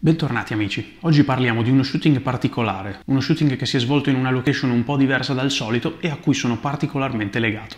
Bentornati amici, oggi parliamo di uno shooting particolare, uno shooting che si è svolto in una location un po' diversa dal solito e a cui sono particolarmente legato.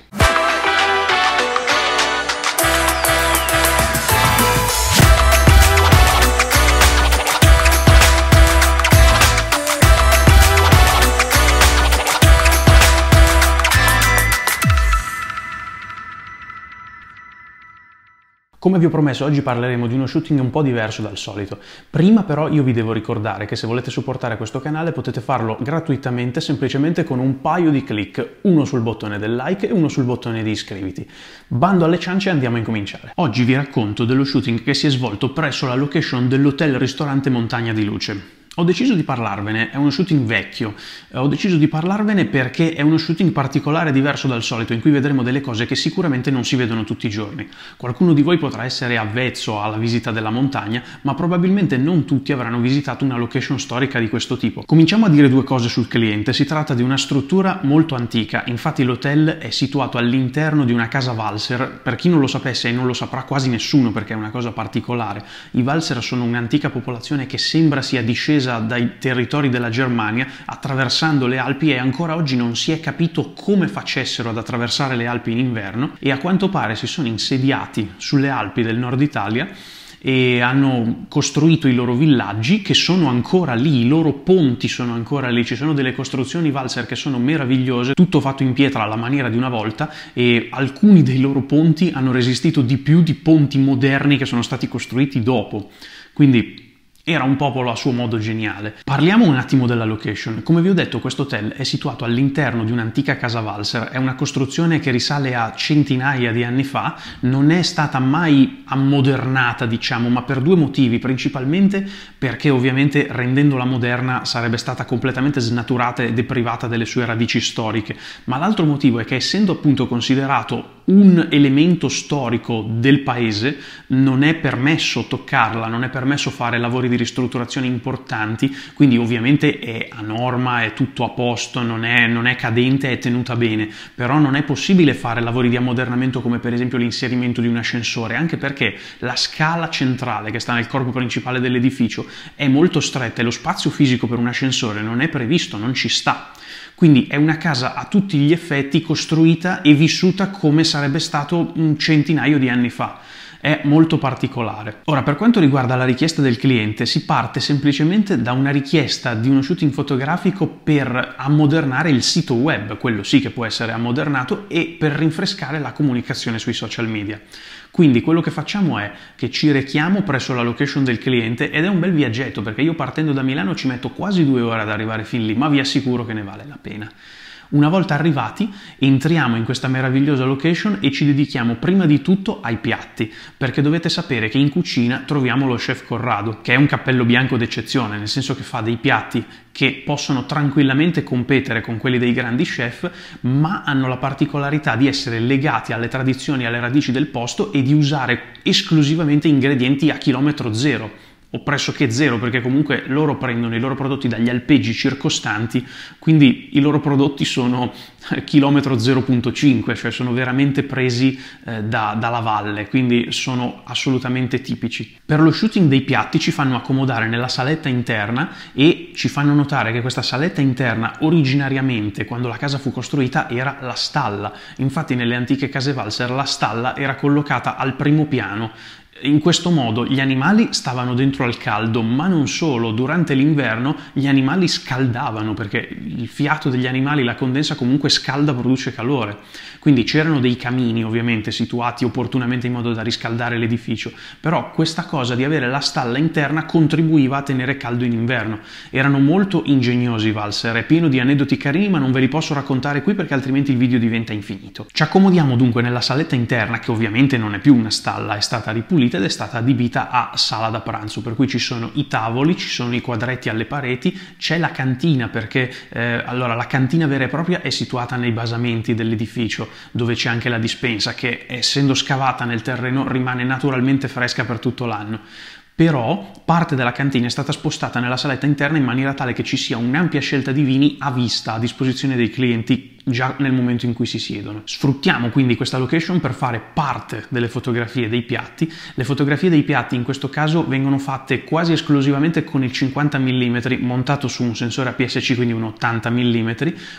Come vi ho promesso, oggi parleremo di uno shooting un po' diverso dal solito. Prima però io vi devo ricordare che se volete supportare questo canale potete farlo gratuitamente semplicemente con un paio di click, uno sul bottone del like e uno sul bottone di iscriviti. Bando alle ciance e andiamo a incominciare. Oggi vi racconto dello shooting che si è svolto presso la location dell'hotel ristorante Montagna di Luce. Ho deciso di parlarvene, è uno shooting vecchio, eh, ho deciso di parlarvene perché è uno shooting particolare diverso dal solito, in cui vedremo delle cose che sicuramente non si vedono tutti i giorni. Qualcuno di voi potrà essere avvezzo alla visita della montagna, ma probabilmente non tutti avranno visitato una location storica di questo tipo. Cominciamo a dire due cose sul cliente, si tratta di una struttura molto antica, infatti l'hotel è situato all'interno di una casa valser, per chi non lo sapesse e non lo saprà quasi nessuno perché è una cosa particolare, i valser sono un'antica popolazione che sembra sia discesa estesa dai territori della Germania attraversando le Alpi e ancora oggi non si è capito come facessero ad attraversare le Alpi in inverno e a quanto pare si sono insediati sulle Alpi del nord Italia e hanno costruito i loro villaggi che sono ancora lì, i loro ponti sono ancora lì, ci sono delle costruzioni valzer che sono meravigliose, tutto fatto in pietra alla maniera di una volta e alcuni dei loro ponti hanno resistito di più di ponti moderni che sono stati costruiti dopo. Quindi era un popolo a suo modo geniale. Parliamo un attimo della location. Come vi ho detto, questo hotel è situato all'interno di un'antica casa valser, è una costruzione che risale a centinaia di anni fa, non è stata mai ammodernata, diciamo, ma per due motivi, principalmente perché ovviamente rendendola moderna sarebbe stata completamente snaturata e deprivata delle sue radici storiche, ma l'altro motivo è che essendo appunto considerato un elemento storico del paese, non è permesso toccarla, non è permesso fare lavori di ristrutturazione importanti, quindi ovviamente è a norma, è tutto a posto, non è, non è cadente, è tenuta bene, però non è possibile fare lavori di ammodernamento come per esempio l'inserimento di un ascensore, anche perché la scala centrale che sta nel corpo principale dell'edificio è molto stretta e lo spazio fisico per un ascensore non è previsto, non ci sta. Quindi è una casa a tutti gli effetti costruita e vissuta come sarebbe stato un centinaio di anni fa è molto particolare. Ora, per quanto riguarda la richiesta del cliente, si parte semplicemente da una richiesta di uno shooting fotografico per ammodernare il sito web, quello sì che può essere ammodernato, e per rinfrescare la comunicazione sui social media. Quindi quello che facciamo è che ci rechiamo presso la location del cliente ed è un bel viaggetto perché io partendo da Milano ci metto quasi due ore ad arrivare fin lì, ma vi assicuro che ne vale la pena. Una volta arrivati, entriamo in questa meravigliosa location e ci dedichiamo prima di tutto ai piatti, perché dovete sapere che in cucina troviamo lo chef Corrado, che è un cappello bianco d'eccezione, nel senso che fa dei piatti che possono tranquillamente competere con quelli dei grandi chef, ma hanno la particolarità di essere legati alle tradizioni e alle radici del posto e di usare esclusivamente ingredienti a chilometro zero o pressoché zero, perché comunque loro prendono i loro prodotti dagli alpeggi circostanti, quindi i loro prodotti sono eh, chilometro 0.5, cioè sono veramente presi eh, da, dalla valle, quindi sono assolutamente tipici. Per lo shooting dei piatti ci fanno accomodare nella saletta interna e ci fanno notare che questa saletta interna originariamente, quando la casa fu costruita, era la stalla. Infatti nelle antiche case Walser la stalla era collocata al primo piano in questo modo gli animali stavano dentro al caldo, ma non solo, durante l'inverno gli animali scaldavano perché il fiato degli animali, la condensa comunque scalda, produce calore. Quindi c'erano dei camini ovviamente situati opportunamente in modo da riscaldare l'edificio, però questa cosa di avere la stalla interna contribuiva a tenere caldo in inverno. Erano molto ingegnosi i valser, è pieno di aneddoti carini ma non ve li posso raccontare qui perché altrimenti il video diventa infinito. Ci accomodiamo dunque nella saletta interna che ovviamente non è più una stalla, è stata ripulita ed è stata adibita a sala da pranzo, per cui ci sono i tavoli, ci sono i quadretti alle pareti, c'è la cantina perché eh, allora la cantina vera e propria è situata nei basamenti dell'edificio dove c'è anche la dispensa che essendo scavata nel terreno rimane naturalmente fresca per tutto l'anno però parte della cantina è stata spostata nella saletta interna in maniera tale che ci sia un'ampia scelta di vini a vista a disposizione dei clienti già nel momento in cui si siedono. Sfruttiamo quindi questa location per fare parte delle fotografie dei piatti. Le fotografie dei piatti in questo caso vengono fatte quasi esclusivamente con il 50 mm montato su un sensore a PSC, quindi un 80 mm,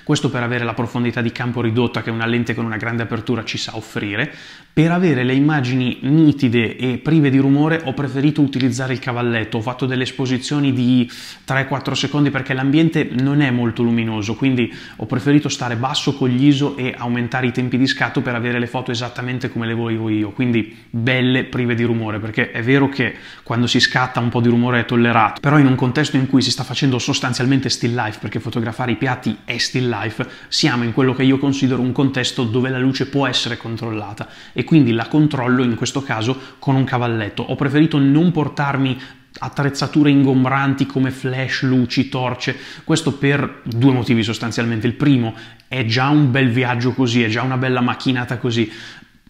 questo per avere la profondità di campo ridotta che una lente con una grande apertura ci sa offrire. Per avere le immagini nitide e prive di rumore ho preferito utilizzare il cavalletto, ho fatto delle esposizioni di 3-4 secondi perché l'ambiente non è molto luminoso, quindi ho preferito stare basso basso con ISO e aumentare i tempi di scatto per avere le foto esattamente come le volevo io, quindi belle, prive di rumore, perché è vero che quando si scatta un po' di rumore è tollerato, però in un contesto in cui si sta facendo sostanzialmente still life, perché fotografare i piatti è still life, siamo in quello che io considero un contesto dove la luce può essere controllata e quindi la controllo in questo caso con un cavalletto. Ho preferito non portarmi attrezzature ingombranti come flash, luci, torce, questo per due motivi sostanzialmente. Il primo è già un bel viaggio così, è già una bella macchinata così.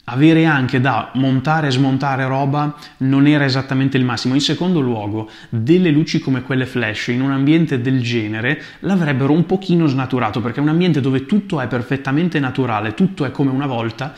Avere anche da montare e smontare roba non era esattamente il massimo. In secondo luogo, delle luci come quelle flash in un ambiente del genere l'avrebbero un pochino snaturato, perché è un ambiente dove tutto è perfettamente naturale, tutto è come una volta.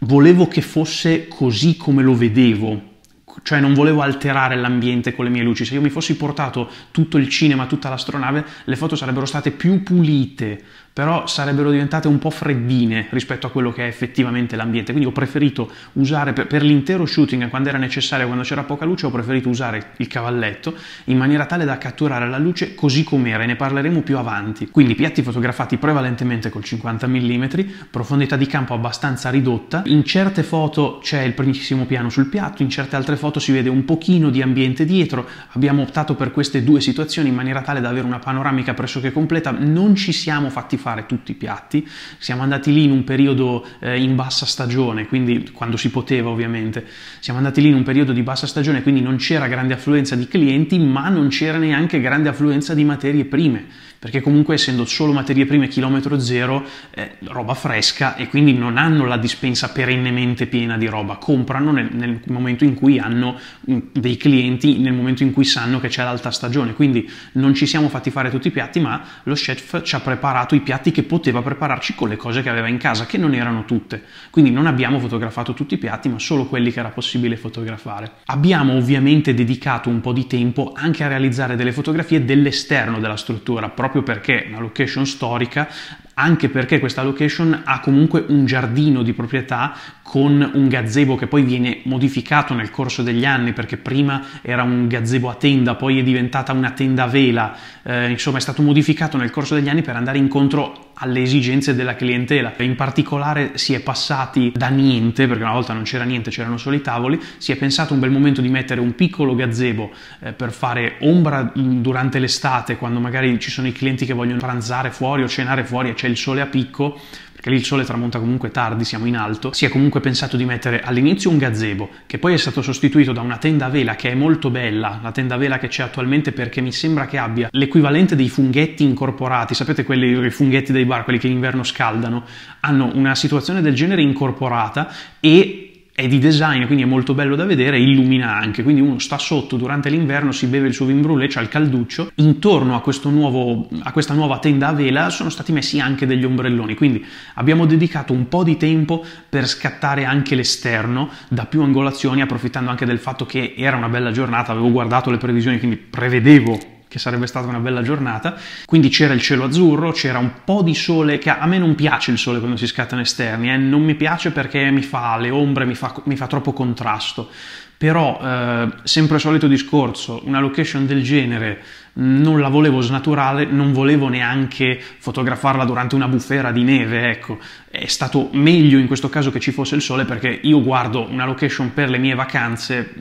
Volevo che fosse così come lo vedevo, cioè non volevo alterare l'ambiente con le mie luci. Se io mi fossi portato tutto il cinema, tutta l'astronave, le foto sarebbero state più pulite, però sarebbero diventate un po' freddine rispetto a quello che è effettivamente l'ambiente. Quindi ho preferito usare per, per l'intero shooting, quando era necessario, quando c'era poca luce, ho preferito usare il cavalletto in maniera tale da catturare la luce così com'era e ne parleremo più avanti. Quindi piatti fotografati prevalentemente col 50 mm, profondità di campo abbastanza ridotta, in certe foto c'è il primissimo piano sul piatto, in certe altre foto si vede un pochino di ambiente dietro, abbiamo optato per queste due situazioni in maniera tale da avere una panoramica pressoché completa, non ci siamo fatti fuori fare tutti i piatti. Siamo andati lì in un periodo eh, in bassa stagione, quindi quando si poteva ovviamente. Siamo andati lì in un periodo di bassa stagione, quindi non c'era grande affluenza di clienti, ma non c'era neanche grande affluenza di materie prime perché comunque essendo solo materie prime chilometro zero, eh, roba fresca e quindi non hanno la dispensa perennemente piena di roba, comprano nel, nel, momento in cui hanno mm, dei clienti, nel momento in cui sanno che c'è l'alta stagione, quindi non ci siamo fatti fare tutti i piatti, ma lo chef ci ha preparato i piatti che poteva prepararci con le cose che aveva in casa, che non erano tutte, quindi non abbiamo fotografato tutti i piatti, ma solo quelli che era possibile fotografare. Abbiamo ovviamente dedicato un po' di tempo anche a realizzare delle fotografie dell'esterno della struttura, proprio perché è una location storica, anche perché questa location ha comunque un giardino di proprietà con un gazebo che poi viene modificato nel corso degli anni perché prima era un gazebo a tenda, poi è diventata una tenda a vela, eh, insomma è stato modificato nel corso degli anni per andare incontro alle esigenze della clientela. In particolare si è passati da niente, perché una volta non c'era niente, c'erano solo i tavoli, si è pensato un bel momento di mettere un piccolo gazebo eh, per fare ombra mm, durante l'estate, quando magari ci sono i clienti che vogliono pranzare fuori o cenare fuori e c'è il sole a picco perché lì il sole tramonta comunque tardi, siamo in alto, si è comunque pensato di mettere all'inizio un gazebo, che poi è stato sostituito da una tenda a vela che è molto bella, la tenda a vela che c'è attualmente perché mi sembra che abbia l'equivalente dei funghetti incorporati, sapete quelli, i funghetti dei bar, quelli che in inverno scaldano, hanno una situazione del genere incorporata e è di design, quindi è molto bello da vedere, illumina anche, quindi uno sta sotto durante l'inverno, si beve il suo vin brûlé, c'ha il calduccio, intorno a, nuovo, a, questa nuova tenda a vela sono stati messi anche degli ombrelloni, quindi abbiamo dedicato un po' di tempo per scattare anche l'esterno da più angolazioni, approfittando anche del fatto che era una bella giornata, avevo guardato le previsioni, quindi prevedevo che sarebbe stata una bella giornata, quindi c'era il cielo azzurro, c'era un po' di sole, che a me non piace il sole quando si scattano esterni, eh? non mi piace perché mi fa le ombre, mi fa, mi fa troppo contrasto, però eh, sempre solito discorso, una location del genere mm, non la volevo snaturare, non volevo neanche fotografarla durante una bufera di neve, ecco, è stato meglio in questo caso che ci fosse il sole perché io guardo una location per le mie vacanze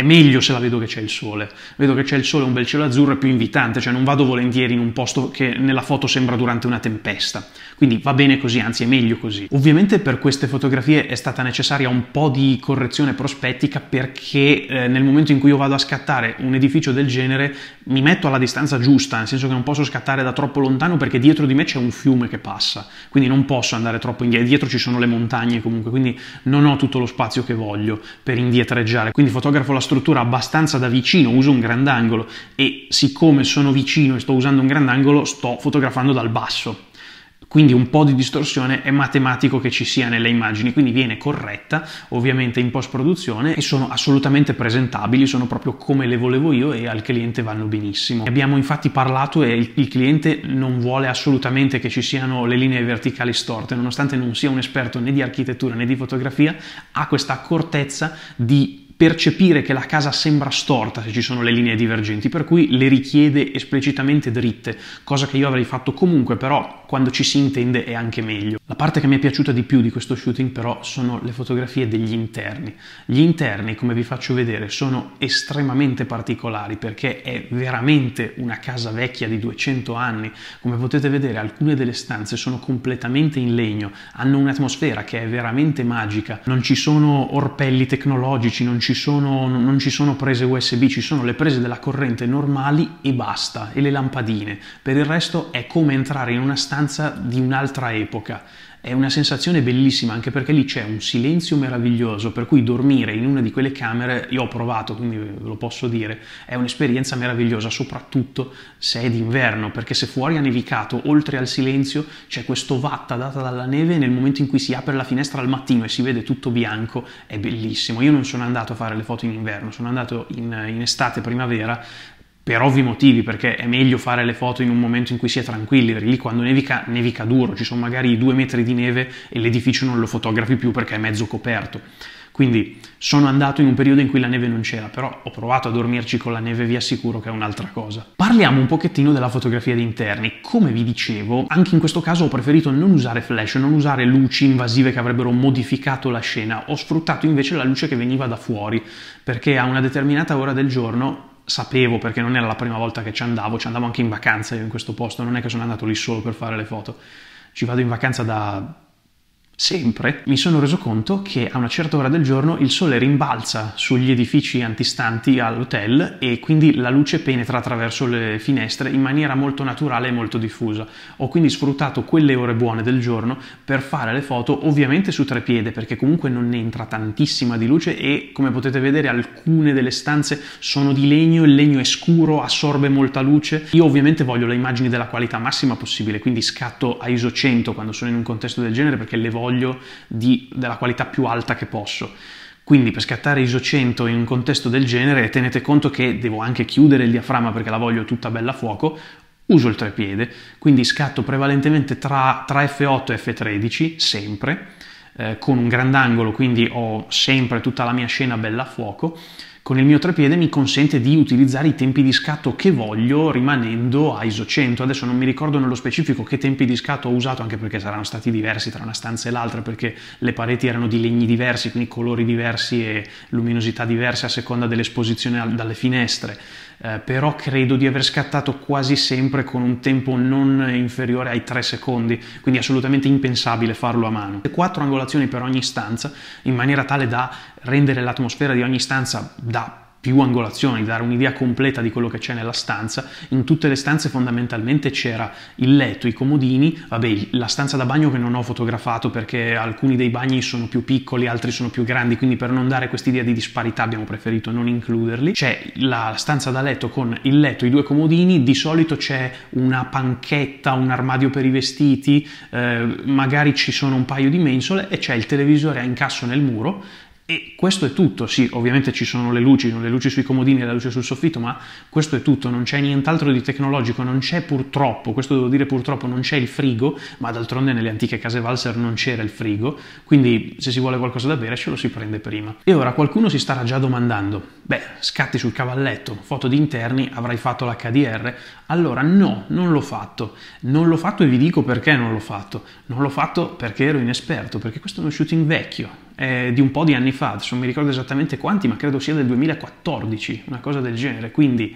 è meglio se la vedo che c'è il sole. Vedo che c'è il sole, un bel cielo azzurro è più invitante, cioè non vado volentieri in un posto che nella foto sembra durante una tempesta. Quindi va bene così, anzi è meglio così. Ovviamente per queste fotografie è stata necessaria un po' di correzione prospettica perché eh, nel momento in cui io vado a scattare un edificio del genere mi metto alla distanza giusta, nel senso che non posso scattare da troppo lontano perché dietro di me c'è un fiume che passa, quindi non posso andare troppo indietro, dietro ci sono le montagne comunque, quindi non ho tutto lo spazio che voglio per indietreggiare. Quindi fotografo la storia struttura abbastanza da vicino, uso un grandangolo e siccome sono vicino e sto usando un grandangolo sto fotografando dal basso. Quindi un po' di distorsione è matematico che ci sia nelle immagini, quindi viene corretta ovviamente in post produzione e sono assolutamente presentabili, sono proprio come le volevo io e al cliente vanno benissimo. Abbiamo infatti parlato e il cliente non vuole assolutamente che ci siano le linee verticali storte, nonostante non sia un esperto né di architettura né di fotografia, ha questa accortezza di percepire che la casa sembra storta se ci sono le linee divergenti, per cui le richiede esplicitamente dritte, cosa che io avrei fatto comunque, però quando ci si intende è anche meglio. La parte che mi è piaciuta di più di questo shooting però sono le fotografie degli interni. Gli interni, come vi faccio vedere, sono estremamente particolari perché è veramente una casa vecchia di 200 anni. Come potete vedere, alcune delle stanze sono completamente in legno, hanno un'atmosfera che è veramente magica, non ci sono orpelli tecnologici, non ci ci sono, non ci sono prese USB, ci sono le prese della corrente normali e basta, e le lampadine. Per il resto è come entrare in una stanza di un'altra epoca. È una sensazione bellissima anche perché lì c'è un silenzio meraviglioso, per cui dormire in una di quelle camere, io ho provato, quindi ve lo posso dire, è un'esperienza meravigliosa, soprattutto se è d'inverno, perché se fuori ha nevicato, oltre al silenzio c'è questo vatta data dalla neve nel momento in cui si apre la finestra al mattino e si vede tutto bianco, è bellissimo. Io non sono andato a fare le foto in inverno, sono andato in, in estate, primavera, per ovvi motivi, perché è meglio fare le foto in un momento in cui si è tranquilli, perché lì quando nevica, nevica duro, ci sono magari due metri di neve e l'edificio non lo fotografi più perché è mezzo coperto. Quindi sono andato in un periodo in cui la neve non c'era, però ho provato a dormirci con la neve, vi assicuro che è un'altra cosa. Parliamo un pochettino della fotografia di interni. Come vi dicevo, anche in questo caso ho preferito non usare flash, non usare luci invasive che avrebbero modificato la scena, ho sfruttato invece la luce che veniva da fuori, perché a una determinata ora del giorno sapevo perché non era la prima volta che ci andavo, ci andavo anche in vacanza io in questo posto, non è che sono andato lì solo per fare le foto, ci vado in vacanza da sempre, mi sono reso conto che a una certa ora del giorno il sole rimbalza sugli edifici antistanti all'hotel e quindi la luce penetra attraverso le finestre in maniera molto naturale e molto diffusa. Ho quindi sfruttato quelle ore buone del giorno per fare le foto ovviamente su tre piede perché comunque non ne entra tantissima di luce e come potete vedere alcune delle stanze sono di legno, il legno è scuro, assorbe molta luce. Io ovviamente voglio le immagini della qualità massima possibile, quindi scatto a ISO 100 quando sono in un contesto del genere perché le voglio portafoglio di, della qualità più alta che posso. Quindi per scattare ISO 100 in un contesto del genere tenete conto che devo anche chiudere il diaframma perché la voglio tutta bella a fuoco, uso il trepiede, quindi scatto prevalentemente tra, tra F8 e F13, sempre, eh, con un grandangolo, quindi ho sempre tutta la mia scena bella a fuoco, con il mio trepiede mi consente di utilizzare i tempi di scatto che voglio rimanendo a ISO 100. Adesso non mi ricordo nello specifico che tempi di scatto ho usato, anche perché saranno stati diversi tra una stanza e l'altra, perché le pareti erano di legni diversi, quindi colori diversi e luminosità diverse a seconda dell'esposizione dalle finestre. Eh, però credo di aver scattato quasi sempre con un tempo non inferiore ai 3 secondi, quindi assolutamente impensabile farlo a mano. 4 angolazioni per ogni stanza, in maniera tale da rendere l'atmosfera di ogni stanza da più angolazioni, dare un'idea completa di quello che c'è nella stanza. In tutte le stanze fondamentalmente c'era il letto, i comodini, vabbè, la stanza da bagno che non ho fotografato perché alcuni dei bagni sono più piccoli, altri sono più grandi, quindi per non dare quest'idea di disparità abbiamo preferito non includerli. C'è la stanza da letto con il letto, i due comodini, di solito c'è una panchetta, un armadio per i vestiti, eh, magari ci sono un paio di mensole e c'è il televisore a incasso nel muro e questo è tutto, sì, ovviamente ci sono le luci, ci le luci sui comodini e la luce sul soffitto, ma questo è tutto, non c'è nient'altro di tecnologico, non c'è purtroppo, questo devo dire purtroppo, non c'è il frigo, ma d'altronde nelle antiche case Valser non c'era il frigo, quindi se si vuole qualcosa da bere ce lo si prende prima. E ora qualcuno si starà già domandando, beh, scatti sul cavalletto, foto di interni, avrai fatto l'HDR? Allora no, non l'ho fatto, non l'ho fatto e vi dico perché non l'ho fatto, non l'ho fatto perché ero inesperto, perché questo è uno shooting vecchio, eh, di un po' di anni fa, non mi ricordo esattamente quanti, ma credo sia del 2014, una cosa del genere. Quindi,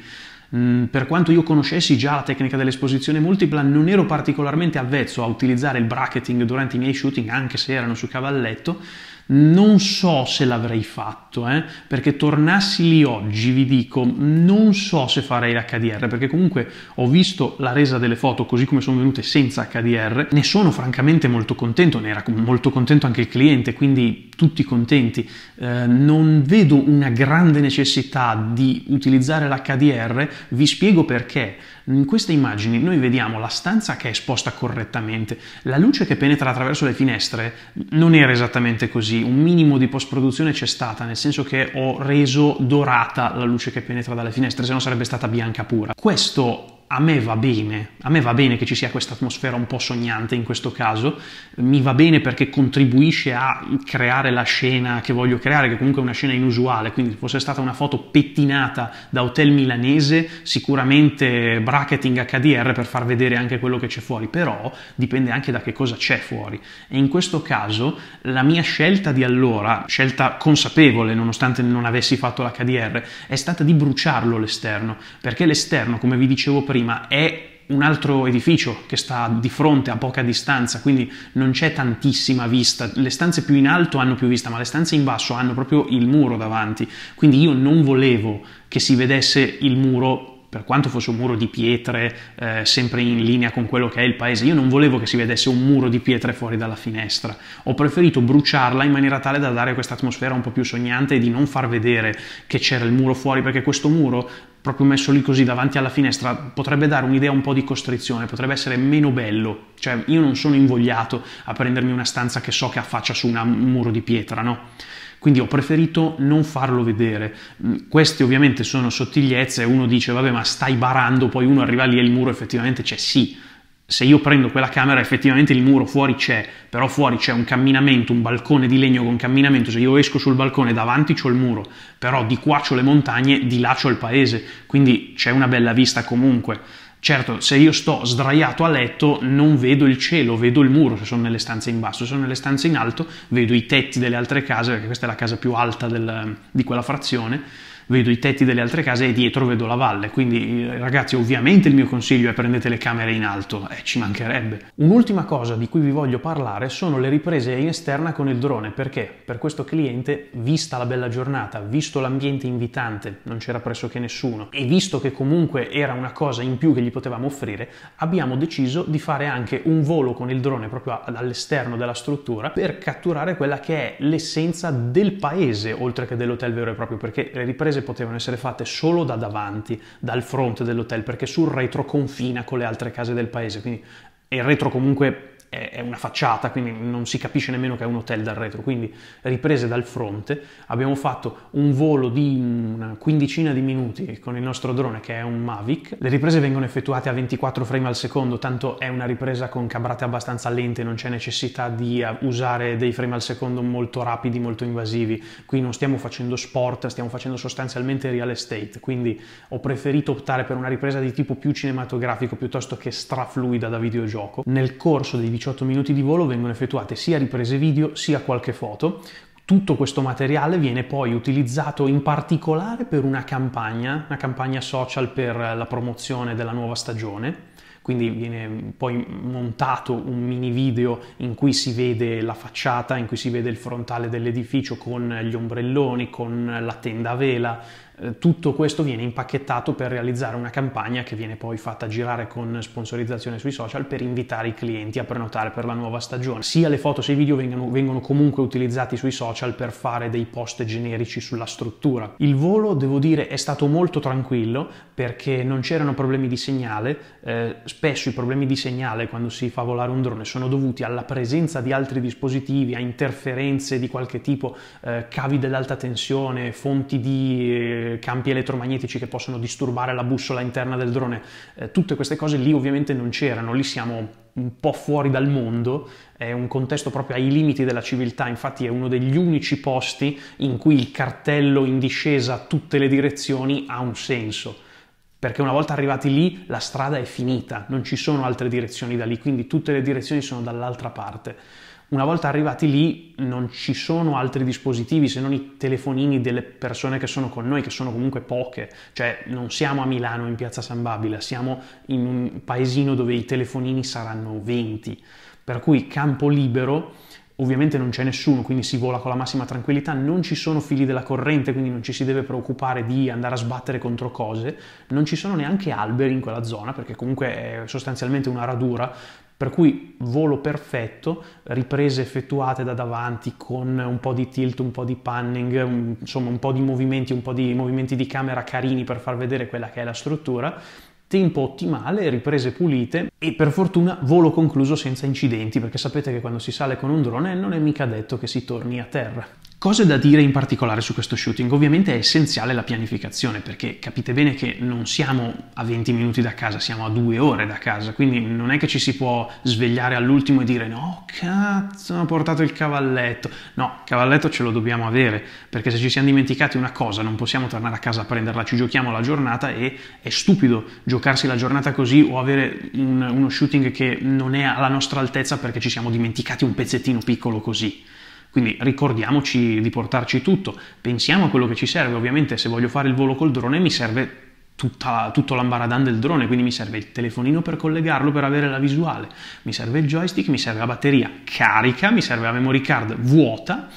mh, mm, per quanto io conoscessi già la tecnica dell'esposizione multipla, non ero particolarmente avvezzo a utilizzare il bracketing durante i miei shooting, anche se erano su cavalletto. Non so se l'avrei fatto, eh, perché tornassi lì oggi vi dico, non so se farei l'HDR, perché comunque ho visto la resa delle foto così come sono venute senza HDR, ne sono francamente molto contento, ne era molto contento anche il cliente, quindi tutti contenti. Eh, non vedo una grande necessità di utilizzare l'HDR, vi spiego perché. In queste immagini noi vediamo la stanza che è esposta correttamente, la luce che penetra attraverso le finestre non era esattamente così, un minimo di post-produzione c'è stata, nel senso che ho reso dorata la luce che penetra dalle finestre, se no sarebbe stata bianca pura. Questo a me va bene, a me va bene che ci sia questa atmosfera un po' sognante in questo caso, mi va bene perché contribuisce a creare la scena che voglio creare, che comunque è una scena inusuale, quindi se fosse stata una foto pettinata da hotel milanese, sicuramente bracketing HDR per far vedere anche quello che c'è fuori, però dipende anche da che cosa c'è fuori. E in questo caso la mia scelta di allora, scelta consapevole nonostante non avessi fatto l'HDR, è stata di bruciarlo l'esterno, perché l'esterno, come vi dicevo prima, prima, è un altro edificio che sta di fronte a poca distanza, quindi non c'è tantissima vista. Le stanze più in alto hanno più vista, ma le stanze in basso hanno proprio il muro davanti. Quindi io non volevo che si vedesse il muro per quanto fosse un muro di pietre, eh, sempre in linea con quello che è il paese, io non volevo che si vedesse un muro di pietre fuori dalla finestra. Ho preferito bruciarla in maniera tale da dare questa atmosfera un po' più sognante e di non far vedere che c'era il muro fuori, perché questo muro proprio messo lì così davanti alla finestra potrebbe dare un'idea un po' di costrizione, potrebbe essere meno bello, cioè io non sono invogliato a prendermi una stanza che so che affaccia su una, un muro di pietra, no? Quindi ho preferito non farlo vedere. Mm, queste ovviamente sono sottigliezze, uno dice vabbè ma stai barando, poi uno arriva lì e il muro effettivamente c'è sì, se io prendo quella camera effettivamente il muro fuori c'è, però fuori c'è un camminamento, un balcone di legno con camminamento, se io esco sul balcone davanti c'ho il muro, però di qua c'ho le montagne, di là c'ho il paese, quindi c'è una bella vista comunque. Certo, se io sto sdraiato a letto non vedo il cielo, vedo il muro se sono nelle stanze in basso, se sono nelle stanze in alto vedo i tetti delle altre case, perché questa è la casa più alta del, di quella frazione, vedo i tetti delle altre case e dietro vedo la valle. Quindi eh, ragazzi ovviamente il mio consiglio è prendete le camere in alto, eh, ci mancherebbe. Un'ultima cosa di cui vi voglio parlare sono le riprese in esterna con il drone, perché per questo cliente, vista la bella giornata, visto l'ambiente invitante, non c'era pressoché nessuno, e visto che comunque era una cosa in più che gli potevamo offrire, abbiamo deciso di fare anche un volo con il drone proprio all'esterno della struttura per catturare quella che è l'essenza del paese, oltre che dell'hotel vero e proprio, perché le riprese riprese potevano essere fatte solo da davanti, dal fronte dell'hotel, perché sul retro confina con le altre case del paese, quindi il retro comunque è una facciata, quindi non si capisce nemmeno che è un hotel dal retro, quindi riprese dal fronte, abbiamo fatto un volo di una quindicina di minuti con il nostro drone che è un Mavic, le riprese vengono effettuate a 24 frame al secondo, tanto è una ripresa con cabrate abbastanza lente, non c'è necessità di eh, usare dei frame al secondo molto rapidi, molto invasivi, qui non stiamo facendo sport, stiamo facendo sostanzialmente real estate, quindi ho preferito optare per una ripresa di tipo più cinematografico piuttosto che strafluida da videogioco. Nel corso dei 18 minuti di volo vengono effettuate sia riprese video sia qualche foto. Tutto questo materiale viene poi utilizzato in particolare per una campagna, una campagna social per la promozione della nuova stagione quindi viene poi montato un mini video in cui si vede la facciata, in cui si vede il frontale dell'edificio con gli ombrelloni, con la tenda a vela, eh, tutto questo viene impacchettato per realizzare una campagna che viene poi fatta girare con sponsorizzazione sui social per invitare i clienti a prenotare per la nuova stagione. Sia le foto sia i video vengono, vengono comunque utilizzati sui social per fare dei post generici sulla struttura. Il volo, devo dire, è stato molto tranquillo perché non c'erano problemi di segnale. Eh, spesso i problemi di segnale quando si fa volare un drone sono dovuti alla presenza di altri dispositivi, a interferenze di qualche tipo, eh, cavi dell'alta tensione, fonti di... Eh, eh, campi elettromagnetici che possono disturbare la bussola interna del drone, eh, tutte queste cose lì ovviamente non c'erano, lì siamo un po' fuori dal mondo, è un contesto proprio ai limiti della civiltà, infatti è uno degli unici posti in cui il cartello in discesa a tutte le direzioni ha un senso perché una volta arrivati lì la strada è finita, non ci sono altre direzioni da lì, quindi tutte le direzioni sono dall'altra parte una volta arrivati lì non ci sono altri dispositivi se non i telefonini delle persone che sono con noi, che sono comunque poche, cioè non siamo a Milano in piazza San Babila, siamo in un paesino dove i telefonini saranno 20, per cui campo libero ovviamente non c'è nessuno, quindi si vola con la massima tranquillità, non ci sono fili della corrente, quindi non ci si deve preoccupare di andare a sbattere contro cose, non ci sono neanche alberi in quella zona, perché comunque è sostanzialmente una radura, per cui volo perfetto, riprese effettuate da davanti con un po' di tilt, un po' di panning, insomma un po' di movimenti, un po' di movimenti di camera carini per far vedere quella che è la struttura, tempo ottimale, riprese pulite e per fortuna volo concluso senza incidenti, perché sapete che quando si sale con un drone non è mica detto che si torni a terra. Cose da dire in particolare su questo shooting? Ovviamente è essenziale la pianificazione perché capite bene che non siamo a 20 minuti da casa, siamo a due ore da casa, quindi non è che ci si può svegliare all'ultimo e dire no, cazzo, ho portato il cavalletto. No, il cavalletto ce lo dobbiamo avere perché se ci siamo dimenticati una cosa non possiamo tornare a casa a prenderla, ci giochiamo la giornata e è stupido giocarsi la giornata così o avere un, uno shooting che non è alla nostra altezza perché ci siamo dimenticati un pezzettino piccolo così. Quindi ricordiamoci di portarci tutto, pensiamo a quello che ci serve, ovviamente se voglio fare il volo col drone mi serve tutta, tutto l'ambaradan del drone, quindi mi serve il telefonino per collegarlo per avere la visuale, mi serve il joystick, mi serve la batteria carica, mi serve la memory card vuota,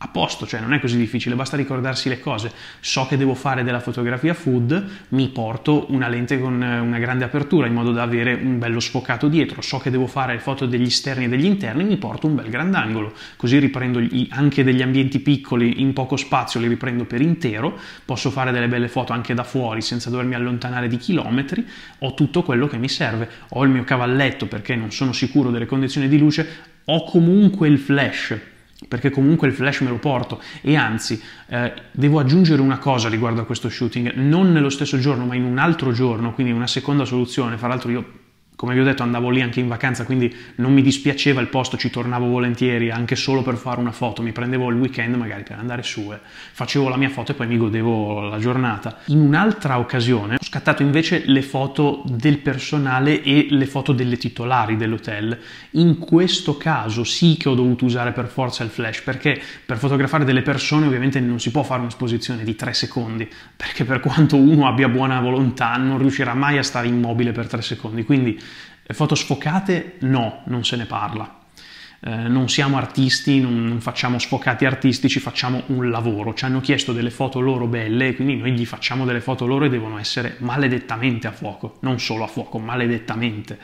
a posto, cioè non è così difficile, basta ricordarsi le cose. So che devo fare della fotografia food, mi porto una lente con eh, una grande apertura in modo da avere un bello sfocato dietro. So che devo fare foto degli esterni e degli interni, mi porto un bel grandangolo. Così riprendo anche degli ambienti piccoli in poco spazio, li riprendo per intero. Posso fare delle belle foto anche da fuori senza dovermi allontanare di chilometri. Ho tutto quello che mi serve. Ho il mio cavalletto perché non sono sicuro delle condizioni di luce. Ho comunque il flash perché comunque il flash me lo porto e anzi eh, devo aggiungere una cosa riguardo a questo shooting non nello stesso giorno ma in un altro giorno quindi una seconda soluzione fra l'altro io come vi ho detto andavo lì anche in vacanza, quindi non mi dispiaceva il posto, ci tornavo volentieri anche solo per fare una foto, mi prendevo il weekend magari per andare su e facevo la mia foto e poi mi godevo la giornata. In un'altra occasione ho scattato invece le foto del personale e le foto delle titolari dell'hotel. In questo caso sì che ho dovuto usare per forza il flash, perché per fotografare delle persone ovviamente non si può fare un'esposizione di 3 secondi, perché per quanto uno abbia buona volontà non riuscirà mai a stare immobile per 3 secondi, quindi le foto sfocate no, non se ne parla. Eh, non siamo artisti, non, non, facciamo sfocati artistici, facciamo un lavoro. Ci hanno chiesto delle foto loro belle, quindi noi gli facciamo delle foto loro e devono essere maledettamente a fuoco, non solo a fuoco, maledettamente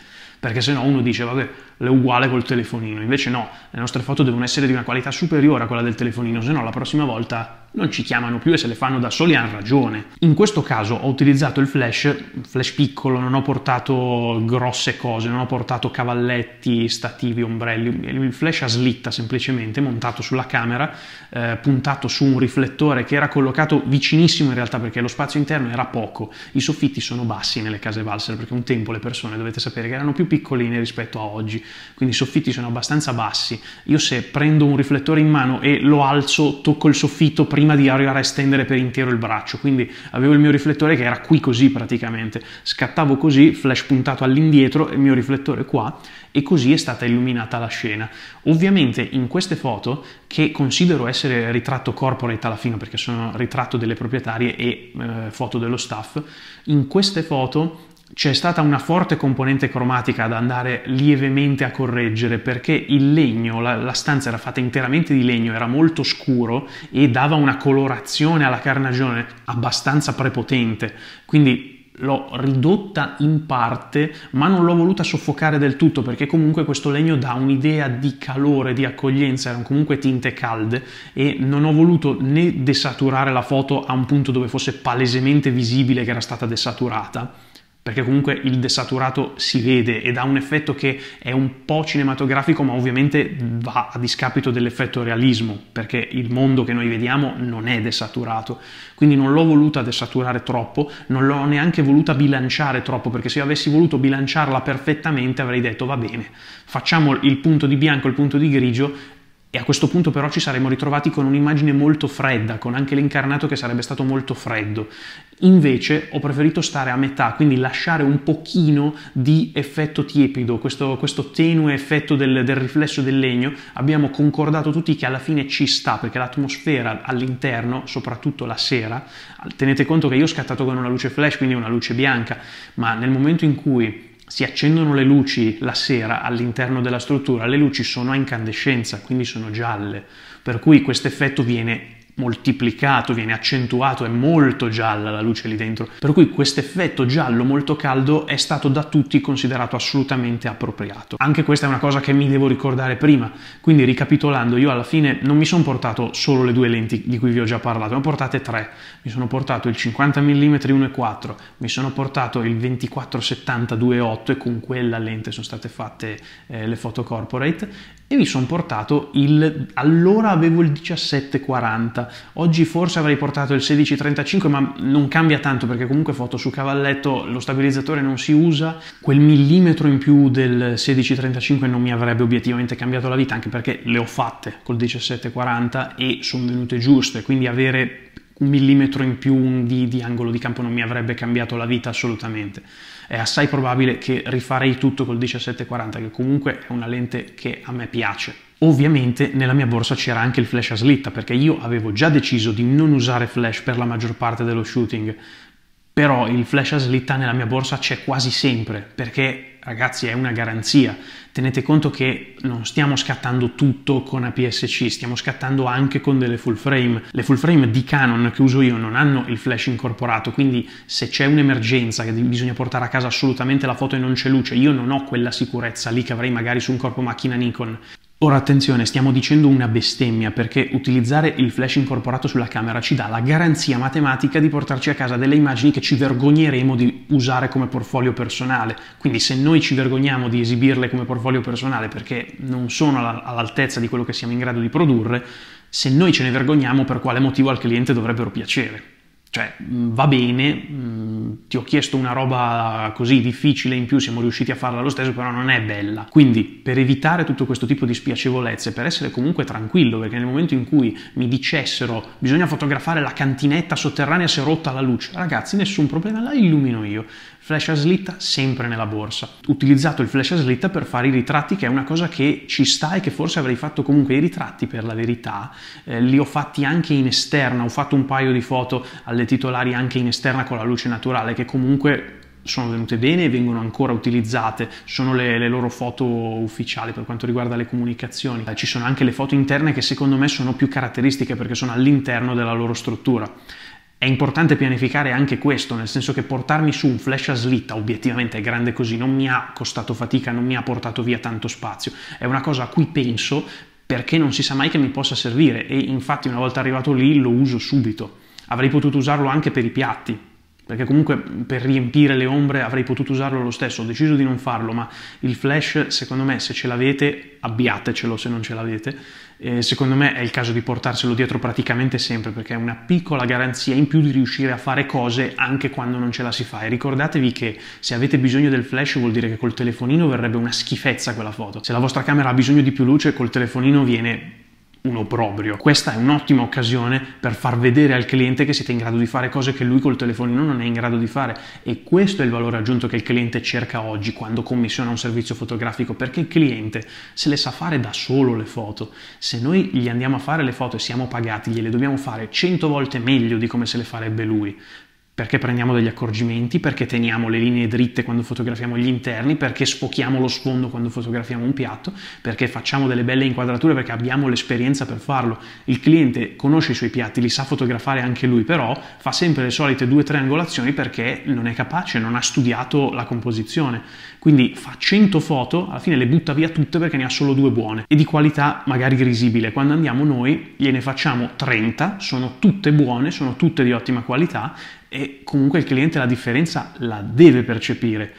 perché se no uno dice vabbè è uguale col telefonino, invece no, le nostre foto devono essere di una qualità superiore a quella del telefonino, se no la prossima volta non ci chiamano più e se le fanno da soli hanno ragione. In questo caso ho utilizzato il flash, flash piccolo, non ho portato grosse cose, non ho portato cavalletti, stativi, ombrelli, il flash a slitta semplicemente montato sulla camera, eh, puntato su un riflettore che era collocato vicinissimo in realtà perché lo spazio interno era poco, i soffitti sono bassi nelle case valser perché un tempo le persone dovete sapere che erano più piccole piccoline rispetto a oggi, quindi i soffitti sono abbastanza bassi. Io se prendo un riflettore in mano e lo alzo, tocco il soffitto prima di arrivare a estendere per intero il braccio, quindi avevo il mio riflettore che era qui così praticamente, scattavo così, flash puntato all'indietro e il mio riflettore qua e così è stata illuminata la scena. Ovviamente in queste foto, che considero essere ritratto corporate alla fine perché sono ritratto delle proprietarie e eh, foto dello staff, in queste foto c'è stata una forte componente cromatica da andare lievemente a correggere perché il legno, la, la, stanza era fatta interamente di legno, era molto scuro e dava una colorazione alla carnagione abbastanza prepotente. Quindi l'ho ridotta in parte, ma non l'ho voluta soffocare del tutto perché comunque questo legno dà un'idea di calore, di accoglienza, erano comunque tinte calde e non ho voluto né desaturare la foto a un punto dove fosse palesemente visibile che era stata desaturata perché comunque il desaturato si vede ed ha un effetto che è un po' cinematografico, ma ovviamente va a discapito dell'effetto realismo, perché il mondo che noi vediamo non è desaturato. Quindi non l'ho voluta desaturare troppo, non l'ho neanche voluta bilanciare troppo, perché se io avessi voluto bilanciarla perfettamente avrei detto va bene, facciamo il punto di bianco e il punto di grigio e a questo punto però ci saremmo ritrovati con un'immagine molto fredda, con anche l'incarnato che sarebbe stato molto freddo. Invece ho preferito stare a metà, quindi lasciare un pochino di effetto tiepido, questo, questo tenue effetto del, del riflesso del legno. Abbiamo concordato tutti che alla fine ci sta, perché l'atmosfera all'interno, soprattutto la sera, tenete conto che io ho scattato con una luce flash, quindi una luce bianca, ma nel momento in cui si accendono le luci la sera all'interno della struttura, le luci sono a incandescenza, quindi sono gialle, per cui questo effetto viene moltiplicato, viene accentuato, è molto gialla la luce lì dentro. Per cui questo effetto giallo molto caldo è stato da tutti considerato assolutamente appropriato. Anche questa è una cosa che mi devo ricordare prima, quindi ricapitolando, io alla fine non mi sono portato solo le due lenti di cui vi ho già parlato, ne ho portate tre. Mi sono portato il 50 mm 1.4, mi sono portato il 24 70 2.8 e con quella lente sono state fatte eh, le foto corporate e mi sono portato il... allora avevo il 1740, oggi forse avrei portato il 1635 ma non cambia tanto perché comunque foto su cavalletto, lo stabilizzatore non si usa, quel millimetro in più del 1635 non mi avrebbe obiettivamente cambiato la vita anche perché le ho fatte col 1740 e sono venute giuste, quindi avere un millimetro in più di, di angolo di campo non mi avrebbe cambiato la vita assolutamente è assai probabile che rifarei tutto col 1740 che comunque è una lente che a me piace. Ovviamente nella mia borsa c'era anche il flash a slitta perché io avevo già deciso di non usare flash per la maggior parte dello shooting, però il flash a slitta nella mia borsa c'è quasi sempre perché ragazzi è una garanzia. Tenete conto che non stiamo scattando tutto con APS-C, stiamo scattando anche con delle full frame. Le full frame di Canon che uso io non hanno il flash incorporato, quindi se c'è un'emergenza che bisogna portare a casa assolutamente la foto e non c'è luce, io non ho quella sicurezza lì che avrei magari su un corpo macchina Nikon. Ora attenzione, stiamo dicendo una bestemmia perché utilizzare il flash incorporato sulla camera ci dà la garanzia matematica di portarci a casa delle immagini che ci vergogneremo di usare come portfolio personale. Quindi se noi ci vergogniamo di esibirle come portfolio personale perché non sono all'altezza di quello che siamo in grado di produrre, se noi ce ne vergogniamo per quale motivo al cliente dovrebbero piacere? cioè mm, va bene, mm, ti ho chiesto una roba così difficile in più, siamo riusciti a farla lo stesso, però non è bella. Quindi per evitare tutto questo tipo di spiacevolezze, per essere comunque tranquillo, perché nel momento in cui mi dicessero bisogna fotografare la cantinetta sotterranea se è rotta la luce, ragazzi nessun problema, la illumino io flash a slitta sempre nella borsa. Ho utilizzato il flash a slitta per fare i ritratti che è una cosa che ci sta e che forse avrei fatto comunque i ritratti per la verità, eh, li ho fatti anche in esterna, ho fatto un paio di foto alle titolari anche in esterna con la luce naturale che comunque sono venute bene e vengono ancora utilizzate, sono le, le, loro foto ufficiali per quanto riguarda le comunicazioni. Eh, ci sono anche le foto interne che secondo me sono più caratteristiche perché sono all'interno della loro struttura. È importante pianificare anche questo, nel senso che portarmi su un flash a slitta, obiettivamente è grande così, non mi ha costato fatica, non mi ha portato via tanto spazio. È una cosa a cui penso perché non si sa mai che mi possa servire e infatti una volta arrivato lì lo uso subito. Avrei potuto usarlo anche per i piatti, perché comunque per riempire le ombre avrei potuto usarlo lo stesso, ho deciso di non farlo, ma il flash secondo me se ce l'avete abbiatecelo se non ce l'avete, eh, secondo me è il caso di portarselo dietro praticamente sempre perché è una piccola garanzia in più di riuscire a fare cose anche quando non ce la si fa e ricordatevi che se avete bisogno del flash vuol dire che col telefonino verrebbe una schifezza quella foto, se la vostra camera ha bisogno di più luce col telefonino viene un obbrobrio. Questa è un'ottima occasione per far vedere al cliente che siete in grado di fare cose che lui col telefonino non è in grado di fare e questo è il valore aggiunto che il cliente cerca oggi quando commissiona un servizio fotografico perché il cliente se le sa fare da solo le foto. Se noi gli andiamo a fare le foto e siamo pagati, gliele dobbiamo fare 100 volte meglio di come se le farebbe lui perché prendiamo degli accorgimenti, perché teniamo le linee dritte quando fotografiamo gli interni, perché sfochiamo lo sfondo quando fotografiamo un piatto, perché facciamo delle belle inquadrature, perché abbiamo l'esperienza per farlo. Il cliente conosce i suoi piatti, li sa fotografare anche lui, però fa sempre le solite due o tre angolazioni perché non è capace, non ha studiato la composizione. Quindi fa 100 foto, alla fine le butta via tutte perché ne ha solo due buone e di qualità magari risibile. Quando andiamo noi gliene facciamo 30, sono tutte buone, sono tutte di ottima qualità e comunque il cliente la differenza la deve percepire.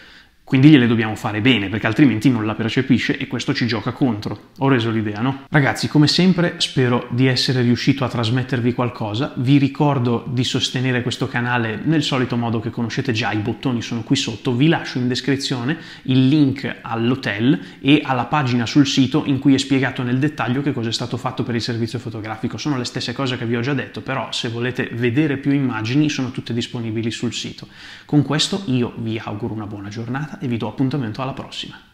Quindi gliele dobbiamo fare bene, perché altrimenti non la percepisce e questo ci gioca contro. Ho reso l'idea, no? Ragazzi, come sempre, spero di essere riuscito a trasmettervi qualcosa. Vi ricordo di sostenere questo canale nel solito modo che conoscete già, i bottoni sono qui sotto. Vi lascio in descrizione il link all'hotel e alla pagina sul sito in cui è spiegato nel dettaglio che cosa è stato fatto per il servizio fotografico. Sono le stesse cose che vi ho già detto, però se volete vedere più immagini sono tutte disponibili sul sito. Con questo io vi auguro una buona giornata e vi do appuntamento alla prossima.